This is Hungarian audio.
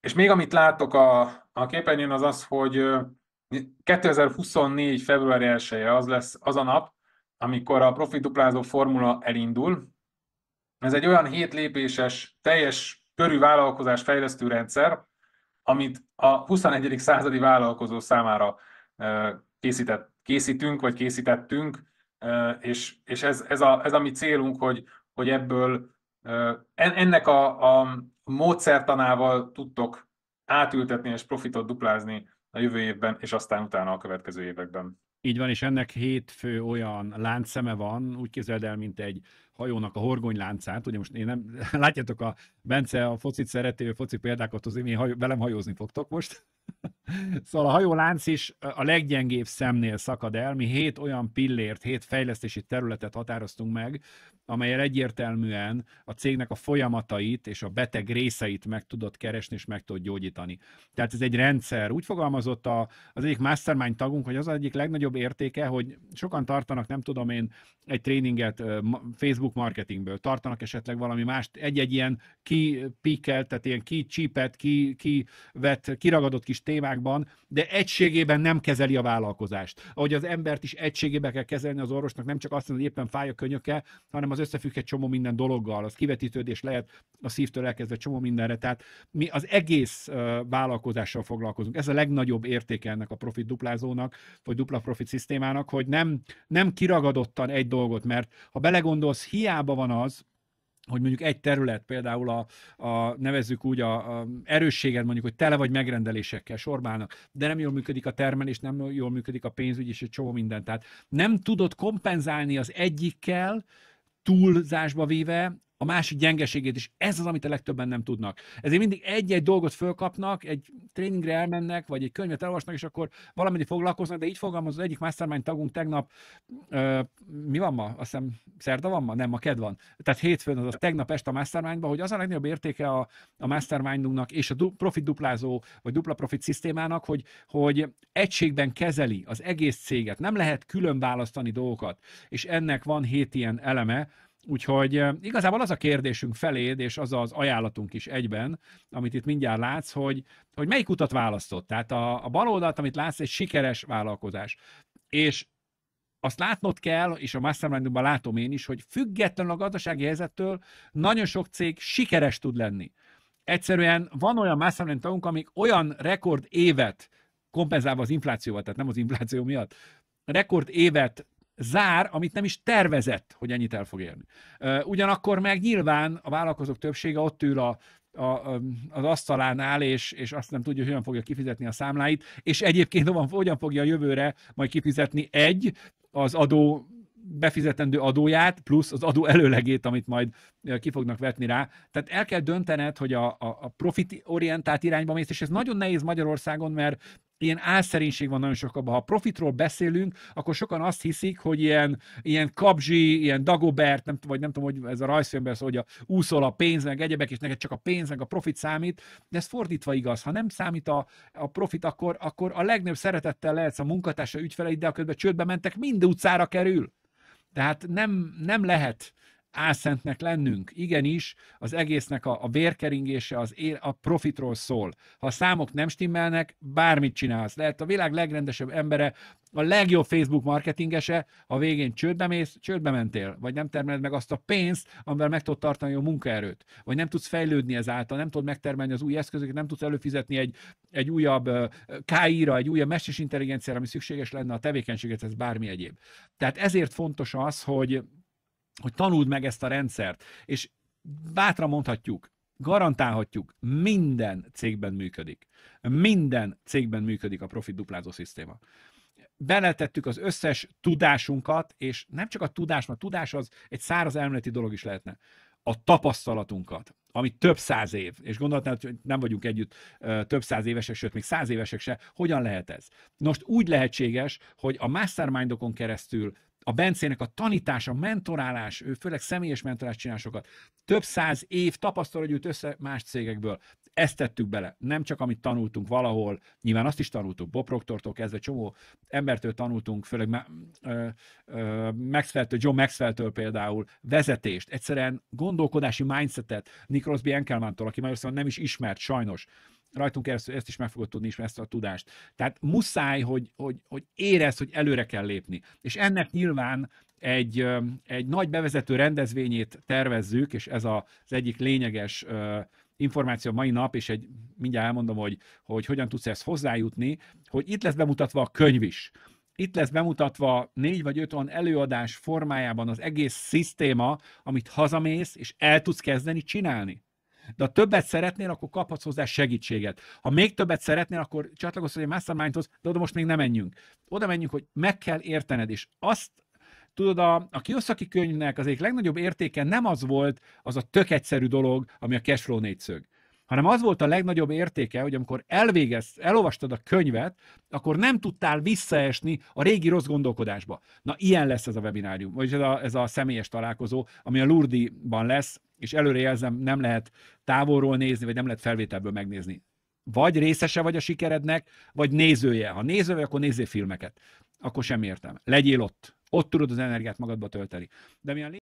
És még amit látok a, a képernyőn az az, hogy 2024. február 1 az lesz az a nap, amikor a profi duplázó formula elindul. Ez egy olyan hét lépéses, teljes körű vállalkozás fejlesztő rendszer, amit a 21. századi vállalkozó számára készített, készítünk, vagy készítettünk, és, és ez, ez, a, ez a mi célunk, hogy, hogy ebből ennek a, a módszertanával tudtok átültetni és profitot duplázni a jövő évben, és aztán utána a következő években. Így van, és ennek hétfő olyan láncszeme van, úgy képzeld el, mint egy hajónak a horgony láncát. Ugye most én nem, látjátok a Bence a focit szerető foci példákat, az én hajó, velem hajózni fogtok most. Szóval a hajólánc is a leggyengébb szemnél szakad el. Mi hét olyan pillért, hét fejlesztési területet határoztunk meg, amelyel egyértelműen a cégnek a folyamatait és a beteg részeit meg tudod keresni és meg tudod gyógyítani. Tehát ez egy rendszer. Úgy fogalmazott a, az egyik mastermind tagunk, hogy az egyik legnagyobb értéke, hogy sokan tartanak, nem tudom én, egy tréninget Facebook marketingből, tartanak esetleg valami mást, egy-egy ilyen kipikkel, tehát ilyen kicsípet, ki, kivett, kiragadott kis témákban, de egységében nem kezeli a vállalkozást. Ahogy az embert is egységében kell kezelni az orvosnak, nem csak azt mondja, hogy éppen fáj a könyöke, hanem az összefügg egy csomó minden dologgal, az kivetítődés lehet a szívtől elkezdve csomó mindenre. Tehát mi az egész vállalkozással foglalkozunk. Ez a legnagyobb értéke ennek a profit duplázónak, vagy dupla profit szisztémának, hogy nem, nem kiragadottan egy dolog dolgot, mert ha belegondolsz, hiába van az, hogy mondjuk egy terület, például a, a nevezzük úgy a, a erősséged mondjuk, hogy tele vagy megrendelésekkel, sorbálnak, de nem jól működik a termelés, nem jól működik a pénzügy és egy csomó minden. Tehát nem tudod kompenzálni az egyikkel, túlzásba véve a másik gyengeségét is. Ez az, amit a legtöbben nem tudnak. Ezért mindig egy-egy dolgot fölkapnak, egy tréningre elmennek, vagy egy könyvet elolvasnak, és akkor valamennyi foglalkoznak, de így fogalmaz az egyik mastermind tagunk tegnap, ö, mi van ma? Azt hiszem, szerda van ma? Nem, ma kedv van. Tehát hétfőn, az tegnap este a mastermindban, hogy az a legnagyobb értéke a, a mastermindunknak és a du, profit duplázó, vagy dupla profit szisztémának, hogy, hogy egységben kezeli az egész céget. Nem lehet külön választani dolgokat. És ennek van hét ilyen eleme, Úgyhogy eh, igazából az a kérdésünk feléd, és az az ajánlatunk is egyben, amit itt mindjárt látsz, hogy, hogy melyik utat választott. Tehát a, a oldalt, amit látsz, egy sikeres vállalkozás. És azt látnod kell, és a mastermindunkban látom én is, hogy függetlenül a gazdasági helyzettől nagyon sok cég sikeres tud lenni. Egyszerűen van olyan mastermind tagunk, amik olyan rekord évet kompenzálva az inflációval, tehát nem az infláció miatt, rekord évet zár, amit nem is tervezett, hogy ennyit el fog érni. Ugyanakkor meg nyilván a vállalkozók többsége ott ül a, a, az asztalánál, és, és azt nem tudja, hogy hogyan fogja kifizetni a számláit, és egyébként hogyan fogja a jövőre majd kifizetni egy, az adó befizetendő adóját, plusz az adó előlegét, amit majd ki fognak vetni rá. Tehát el kell döntened, hogy a, a, a profit orientált irányba mész, és ez nagyon nehéz Magyarországon, mert ilyen álszerénység van nagyon sokabban. Ha profitról beszélünk, akkor sokan azt hiszik, hogy ilyen, ilyen kabzsi, ilyen Dagobert, nem, vagy nem tudom, hogy ez a rajzfilmben szól, hogy a, úszol a pénz, meg egyebek, és neked csak a pénz, meg a profit számít, de ez fordítva igaz. Ha nem számít a, a profit, akkor, akkor a legnagyobb szeretettel lehetsz a munkatársa ügyfeleid, de a közben csődbe mentek, mind utcára kerül. Tehát nem, nem lehet álszentnek lennünk. Igenis, az egésznek a, a vérkeringése az ér, a profitról szól. Ha a számok nem stimmelnek, bármit csinálsz. Lehet a világ legrendesebb embere, a legjobb Facebook marketingese, a végén csődbe mész, csődbe mentél, vagy nem termeled meg azt a pénzt, amivel meg tudod tartani a munkaerőt, vagy nem tudsz fejlődni ezáltal, nem tudod megtermelni az új eszközöket, nem tudsz előfizetni egy, egy újabb KI-ra, egy újabb mesterséges intelligenciára, ami szükséges lenne a tevékenységet, ez bármi egyéb. Tehát ezért fontos az, hogy hogy tanuld meg ezt a rendszert. És bátran mondhatjuk, garantálhatjuk, minden cégben működik. Minden cégben működik a profit duplázó szisztéma. Beletettük az összes tudásunkat, és nem csak a tudás, mert a tudás az egy száraz elméleti dolog is lehetne. A tapasztalatunkat, ami több száz év, és gondolhatnád, hogy nem vagyunk együtt több száz évesek, sőt, még száz évesek se, hogyan lehet ez? Most úgy lehetséges, hogy a mastermindokon keresztül a Bencének a tanítás, a mentorálás, ő főleg személyes mentorálás csinál sokat, több száz év tapasztalat gyűjt össze más cégekből. Ezt tettük bele. Nem csak amit tanultunk valahol, nyilván azt is tanultuk, Bob Proctortól kezdve csomó embertől tanultunk, főleg Ma- ö, Maxwell-től, John Maxwell-től például vezetést, egyszerűen gondolkodási mindsetet, Nick Crosby Enkelmantól, aki már nem is ismert, sajnos rajtunk keresztül ezt is meg fogod tudni, és ezt a tudást. Tehát muszáj, hogy, hogy, hogy érez, hogy előre kell lépni. És ennek nyilván egy, egy nagy bevezető rendezvényét tervezzük, és ez az egyik lényeges információ mai nap, és egy, mindjárt elmondom, hogy, hogy hogyan tudsz ezt hozzájutni, hogy itt lesz bemutatva a könyv is. Itt lesz bemutatva négy vagy öt olyan előadás formájában az egész szisztéma, amit hazamész, és el tudsz kezdeni csinálni. De ha többet szeretnél, akkor kaphatsz hozzá segítséget. Ha még többet szeretnél, akkor csatlakozz egy mastermindhoz, de oda most még nem menjünk. Oda menjünk, hogy meg kell értened, és azt tudod, a, a kioszaki könyvnek az egyik legnagyobb értéke nem az volt az a tök egyszerű dolog, ami a cashflow négyszög, hanem az volt a legnagyobb értéke, hogy amikor elvégez, elolvastad a könyvet, akkor nem tudtál visszaesni a régi rossz gondolkodásba. Na, ilyen lesz ez a webinárium, vagy ez a, ez a személyes találkozó, ami a Lurdi-ban lesz és előre jelzem, nem lehet távolról nézni, vagy nem lehet felvételből megnézni. Vagy részese vagy a sikerednek, vagy nézője. Ha néző vagy, akkor nézzél filmeket. Akkor sem értem. Legyél ott. Ott tudod az energiát magadba tölteni. De mi a